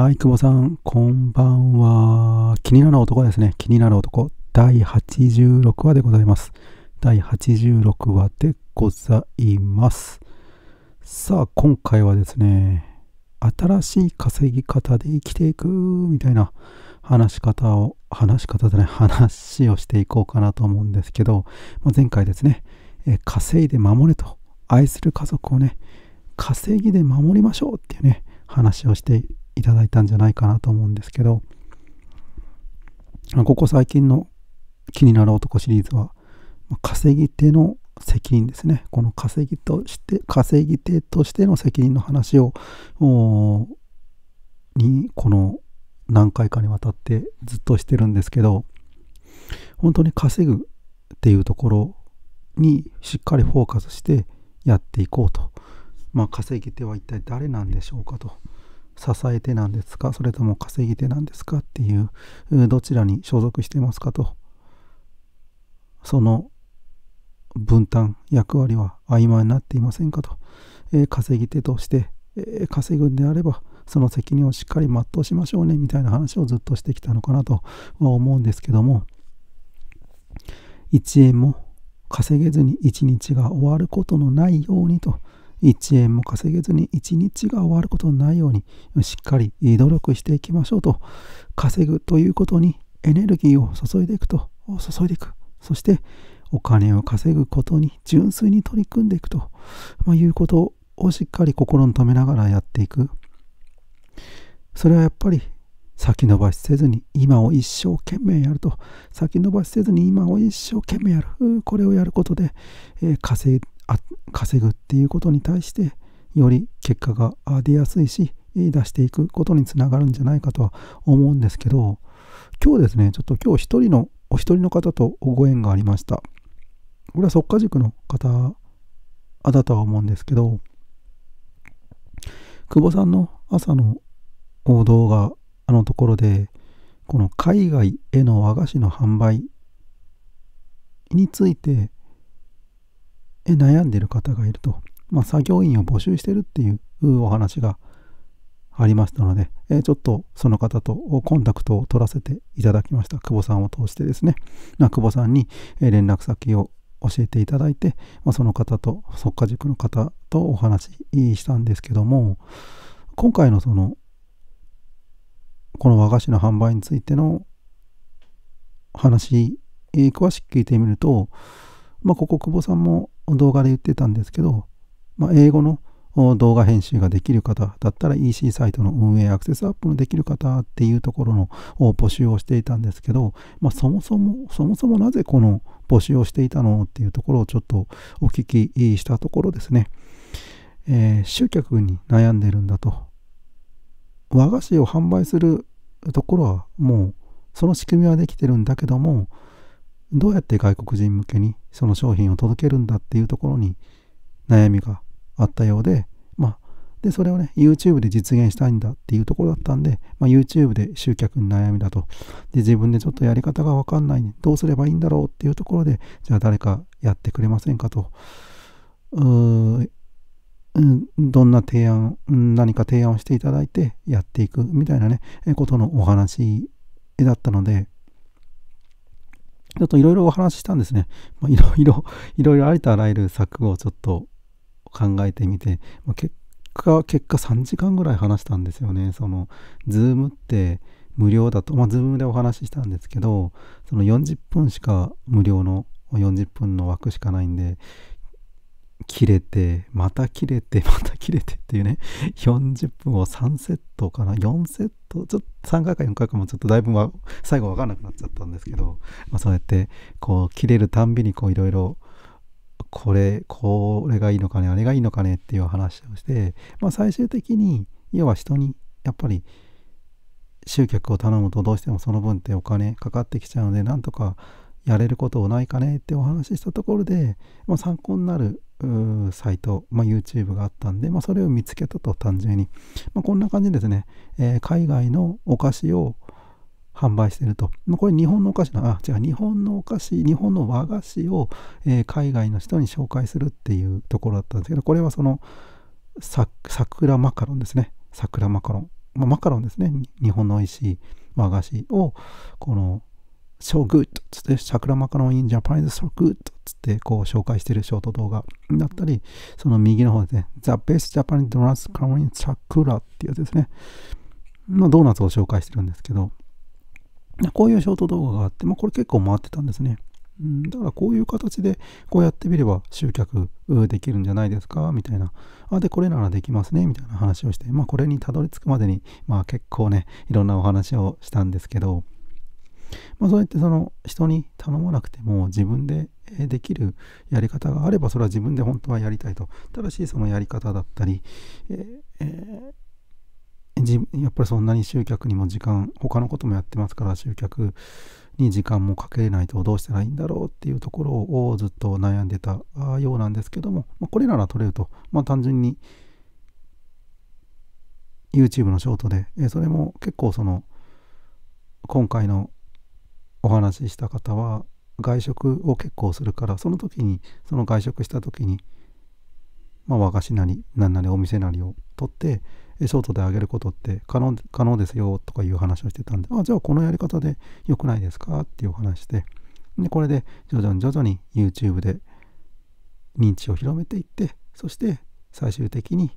はい、久保さん、こんばんは。気になる男ですね。気になる男。第86話でございます。第86話でございます。さあ、今回はですね、新しい稼ぎ方で生きていく、みたいな話し方を、話し方じゃない、話をしていこうかなと思うんですけど、まあ、前回ですね、え稼いで守れと、愛する家族をね、稼ぎで守りましょうっていうね、話をしていただいたんじゃないかなと思うんですけど、ここ最近の気になる男シリーズは、稼ぎ手の責任ですね。この稼ぎとして、稼ぎ手としての責任の話を、に、この何回かにわたってずっとしてるんですけど、本当に稼ぐっていうところにしっかりフォーカスしてやっていこうと。まあ、稼ぎ手は一体誰なんでしょうかと。支えてなんですかそれとも稼ぎ手なんですかっていうどちらに所属してますかとその分担役割は曖昧になっていませんかと、えー、稼ぎ手として、えー、稼ぐんであればその責任をしっかり全うしましょうねみたいな話をずっとしてきたのかなとは思うんですけども1円も稼げずに1日が終わることのないようにと1円も稼げずに1日が終わることのないようにしっかり努力していきましょうと稼ぐということにエネルギーを注いでいくと注いでいくそしてお金を稼ぐことに純粋に取り組んでいくと、まあ、いうことをしっかり心に留めながらやっていくそれはやっぱり先延ばしせずに今を一生懸命やると先延ばしせずに今を一生懸命やるこれをやることで、えー、稼稼ぐっていうことに対してより結果が出やすいし出していくことにつながるんじゃないかとは思うんですけど今日ですねちょっと今日一人のお一人の方とご縁がありましたこれは即家塾の方だとは思うんですけど久保さんの朝の動画あのところでこの海外への和菓子の販売について悩んでる方がいると、まあ、作業員を募集してるっていうお話がありましたので、えちょっとその方とコンタクトを取らせていただきました。久保さんを通してですね、ま久保さんに連絡先を教えていただいて、まあ、その方と、即家塾の方とお話ししたんですけども、今回のその、この和菓子の販売についての話、え詳しく聞いてみると、まあ、ここ久保さんも動画で言ってたんですけど、まあ、英語の動画編集ができる方だったら EC サイトの運営アクセスアップのできる方っていうところの募集をしていたんですけど、まあ、そもそもそもそもなぜこの募集をしていたのっていうところをちょっとお聞きしたところですね、えー、集客に悩んでるんだと和菓子を販売するところはもうその仕組みはできてるんだけどもどうやって外国人向けにその商品を届けるんだっていうところに悩みがあったようで、まあ、で、それをね、YouTube で実現したいんだっていうところだったんで、まあ、YouTube で集客に悩みだと。で、自分でちょっとやり方がわかんない、ね、どうすればいいんだろうっていうところで、じゃあ誰かやってくれませんかと。うーどんな提案、何か提案をしていただいてやっていくみたいなね、ことのお話だったので、ちょっといろいろお話ししたんですね。いろいろ、いろいろありとあらゆる策をちょっと考えてみて、まあ、結果、結果3時間ぐらい話したんですよね。その、ズームって無料だと、まあ、ズームでお話ししたんですけど、その40分しか無料の40分の枠しかないんで、切れて、また切れて、また切れてっていうね、40分を3セットかな、4セット、ちょっと3回か4回かもちょっとだいぶ、ま、最後わかんなくなっちゃったんですけど、まあ、そうやって、こう、切れるたんびに、こう、いろいろ、これ、これがいいのかね、あれがいいのかねっていう話をして、まあ、最終的に、要は人に、やっぱり、集客を頼むとどうしてもその分ってお金かかってきちゃうので、なんとかやれることをないかねってお話ししたところで、まあ、参考になるサイト、まあ、YouTube があったんで、まあ、それを見つけたと単純に、まあ、こんな感じですね、えー、海外のお菓子を販売してると、まこれ日本のお菓子のあ違う日本のお菓子日本の和菓子を、えー、海外の人に紹介するっていうところだったんですけどこれはその桜マカロンですね桜マカロン、まマカロンですね日本の美味しい和菓子をこの so good つって、シャクラマカロン in Japan is so good つって、こう紹介しているショート動画だったり、その右の方で、ね、The best Japanese donuts come in Sakura っていうですね、まあ、ドーナツを紹介してるんですけど、こういうショート動画があって、まあ、これ結構回ってたんですね。だからこういう形でこうやってみれば集客できるんじゃないですかみたいな。あ、で、これならできますねみたいな話をして、まあこれにたどり着くまでに、まあ結構ね、いろんなお話をしたんですけど、まあ、そうやってその人に頼まなくても自分でできるやり方があればそれは自分で本当はやりたいとただしそのやり方だったり、えーやっぱりそんなに集客にも時間他のこともやってますから集客に時間もかけれないとどうしたらいいんだろうっていうところをずっと悩んでたようなんですけども、まあ、これなら取れると、まあ、単純に YouTube のショートで、えそれも結構その今回のお話しした方は外食を結構するからその時にその外食した時に、まあ、和菓子なり何なりお店なりを取ってショートであげることって可能可能ですよとかいう話をしてたんであじゃあこのやり方で良くないですかっていう話ででこれで徐々に徐々に YouTube で認知を広めていってそして最終的に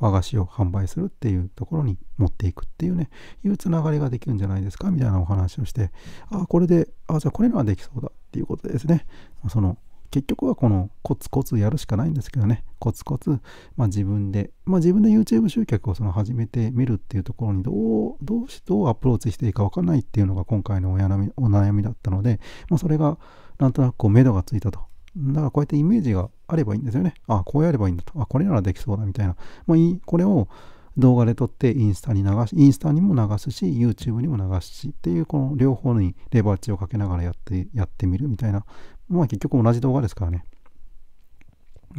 和菓子を販売するっていうところに持っていくっていうね、いうつながりができるんじゃないですかみたいなお話をして、ああ、これで、ああ、じゃあこれならできそうだっていうことですね。その結局はこのコツコツやるしかないんですけどね、コツコツ、まあ、自分で、まあ、自分で YouTube 集客をその始めてみるっていうところにどう、どうし、どうアプローチしていいか分かんないっていうのが今回のお悩みお悩みだったので、まあ、それがなんとなくこう目処がついたとだからこうやってイメージがあればいいんですよね。あ、こうやればいいんだと。あ、これならできそうだみたいな。まあ、これを動画で撮ってインスタに流し、インスタにも流すし、YouTube にも流すしっていうこの両方にレバーチをかけながらやってやってみるみたいな。まあ結局同じ動画ですからね。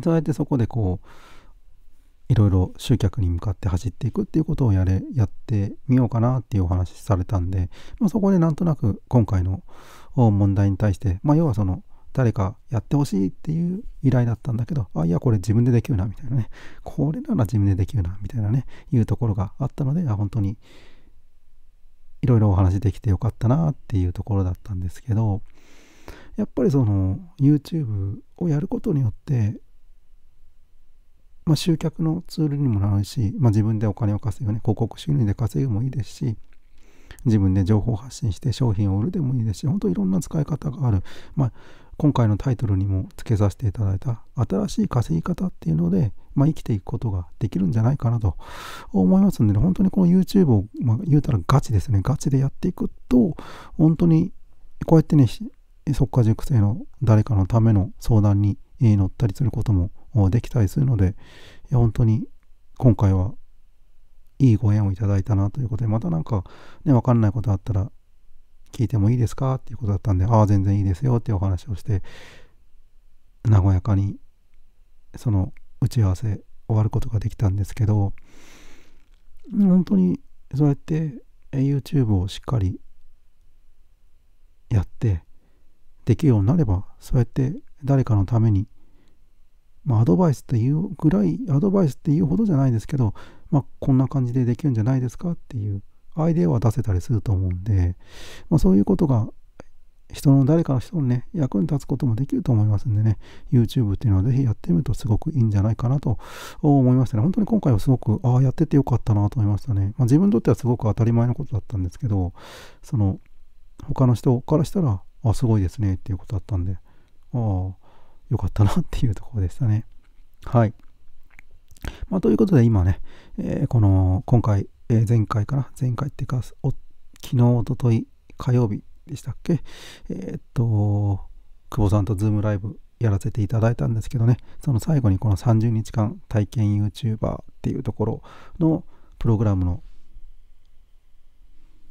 そうやってそこでこう、いろいろ集客に向かって走っていくっていうことをやれ、やってみようかなっていうお話されたんで、まあ、そこでなんとなく今回の問題に対して、まあ要はその誰かやってほしいっていう依頼だったんだけど、あ、いや、これ自分でできるな、みたいなね。これなら自分でできるな、みたいなね、いうところがあったので、あ本当に、いろいろお話できてよかったな、っていうところだったんですけど、やっぱりその、YouTube をやることによって、まあ、集客のツールにもなるし、まあ、自分でお金を稼ぐね、広告収入で稼ぐもいいですし、自分で情報発信して商品を売るでもいいですし、本当いろんな使い方がある。まあ今回のタイトルにも付けさせていただいた新しい稼ぎ方っていうので、まあ、生きていくことができるんじゃないかなと思いますんで、ね、本当にこの YouTube を、まあ、言うたらガチですね、ガチでやっていくと、本当にこうやってね、即か、塾生の誰かのための相談に乗ったりすることもできたりするので、本当に今回はいいご縁をいただいたなということで、またなんかね、わかんないことあったら聞いてもいいですかっていうことだったんで、ああ、全然いいですよっていうお話をして、和やかにその打ち合わせ終わることができたんですけど、本当にそうやって YouTube をしっかりやって、できるようになれば、そうやって誰かのために、まあ、アドバイスっていうぐらい、アドバイスっていうほどじゃないですけど、まあ、こんな感じでできるんじゃないですかっていうアイデアは出せたりすると思うんで、まあ、そういうことが人の誰かの人のね、役に立つこともできると思いますんでね、YouTube っていうのはぜひやってみるとすごくいいんじゃないかなと思いましたね。本当に今回はすごく、ああ、やっててよかったなと思いましたね。まあ、自分にとってはすごく当たり前のことだったんですけど、その、他の人からしたら、あすごいですねっていうことだったんで、ああ、よかったなっていうところでしたね。はい。まあ、ということで今ね、えー、この、今回、えー、前回かな前回っていうか、昨日、おととい、火曜日でしたっけえー、っと、久保さんとズームライブやらせていただいたんですけどね、その最後にこの30日間体験 YouTuber っていうところのプログラムの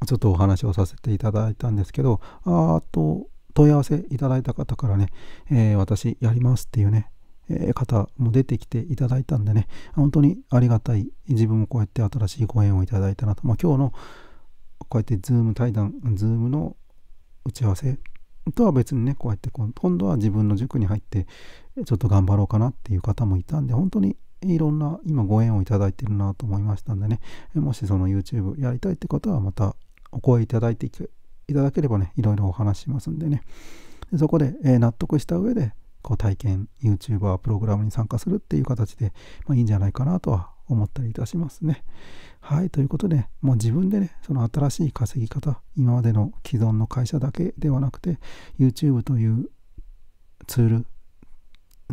ちょっとお話をさせていただいたんですけど、あと問い合わせいただいた方からね、えー、私やりますっていうね、方も出てきていただいたんでね、本当にありがたい、自分もこうやって新しいご縁をいただいたなと、まあ、今日のこうやってズーム対談、ズームの打ち合わせとは別にね、こうやって今度は自分の塾に入って、ちょっと頑張ろうかなっていう方もいたんで、本当にいろんな今ご縁をいただいてるなと思いましたんでね、もしその YouTube やりたいって方はまたお声いただいていただければね、いろいろお話しますんでね、そこで納得した上でこう体験 YouTuber プログラムに参加するっていう形で、まあ、いいんじゃないかなとは思ったりいたしますね。はい、ということで、もう自分でね、その新しい稼ぎ方、今までの既存の会社だけではなくて、YouTube というツール、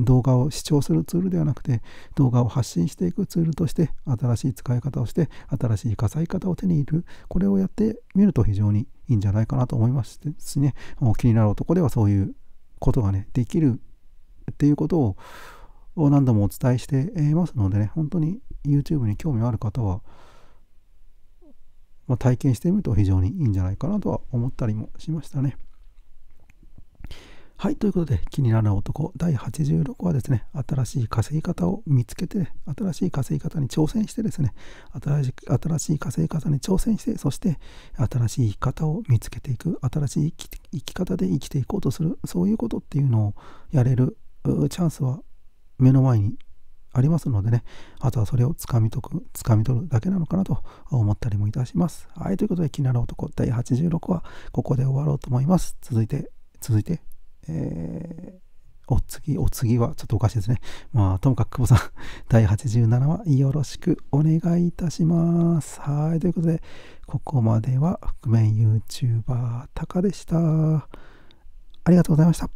動画を視聴するツールではなくて、動画を発信していくツールとして、新しい使い方をして、新しい稼ぎ方を手に入れる、これをやってみると非常にいいんじゃないかなと思いましですね、気になる男ではそういうことがね、できるっていうことを何度もお伝えしてますのでね、本当に YouTube に興味ある方は、まあ、体験してみると非常にいいんじゃないかなとは思ったりもしましたね。はい、ということで、気になる男第86話ですね、新しい稼ぎ方を見つけて、新しい稼ぎ方に挑戦してですね、新し新しい稼ぎ方に挑戦して、そして新しい生き方を見つけていく、新しい生き生き方で生きていこうとする、そういうことっていうのをやれるチャンスは目の前にありますのでね、あとはそれをつかみとく、つかみ取るだけなのかなと思ったりもいたします。はい、ということで、気になる男第86話、ここで終わろうと思います。続いて、続いて、えー、お次、お次は、ちょっとおかしいですね。まあ、ともかく久保さん、第87話、よろしくお願いいたします。はい、ということで、ここまでは、覆面 YouTuber、タカでした。ありがとうございました。